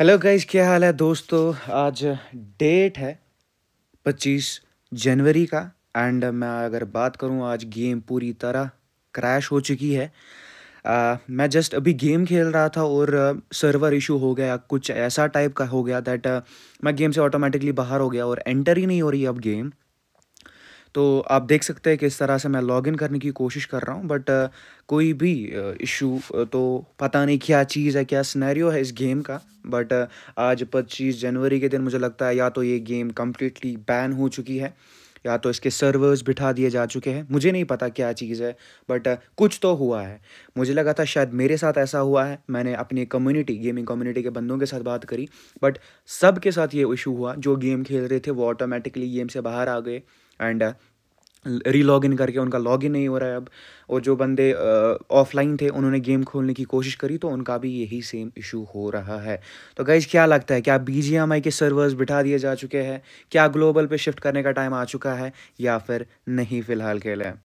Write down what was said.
hello guys क्या हाल है दोस्तों आज डेट है 25 जनवरी का एंड मैं अगर बात करूं आज गेम पूरी तरह क्रैश हो चुकी है आ, मैं जस्ट अभी गेम खेल रहा था और सर्वर इशू हो गया कुछ ऐसा टाइप का हो गया दैट मैं गेम से ऑटोमेटिकली बाहर हो गया और एंटर ही नहीं हो रही अब गेम तो आप देख सकते हैं कि इस तरह से मैं लॉगिन करने की कोशिश कर रहा हूँ बट uh, कोई भी इशू uh, uh, तो पता नहीं क्या चीज़ है क्या स्नैरियो है इस गेम का बट आज पच्चीस जनवरी के दिन मुझे लगता है या तो ये गेम कम्प्लीटली बैन हो चुकी है या तो इसके सर्वर्स बिठा दिए जा चुके हैं मुझे नहीं पता क्या चीज़ है बट uh, कुछ तो हुआ है मुझे लगा था शायद मेरे साथ ऐसा हुआ है मैंने अपनी कम्युनिटी गेमिंग कम्युनिटी के बंदों के साथ बात करी बट सब के साथ ये इशू हुआ जो गेम खेल रहे थे वो ऑटोमेटिकली गेम से बाहर आ गए एंड री लॉग इन करके उनका लॉग इन नहीं हो रहा है अब और जो बंदे ऑफलाइन थे उन्होंने गेम खोलने की कोशिश करी तो उनका भी यही सेम इशू हो रहा है तो गाइज क्या लगता है क्या बी जी एम आई के सर्वर्स बिठा दिए जा चुके हैं क्या ग्लोबल पे शिफ्ट करने का टाइम आ चुका है या फिर नहीं फ़िलहाल के लिए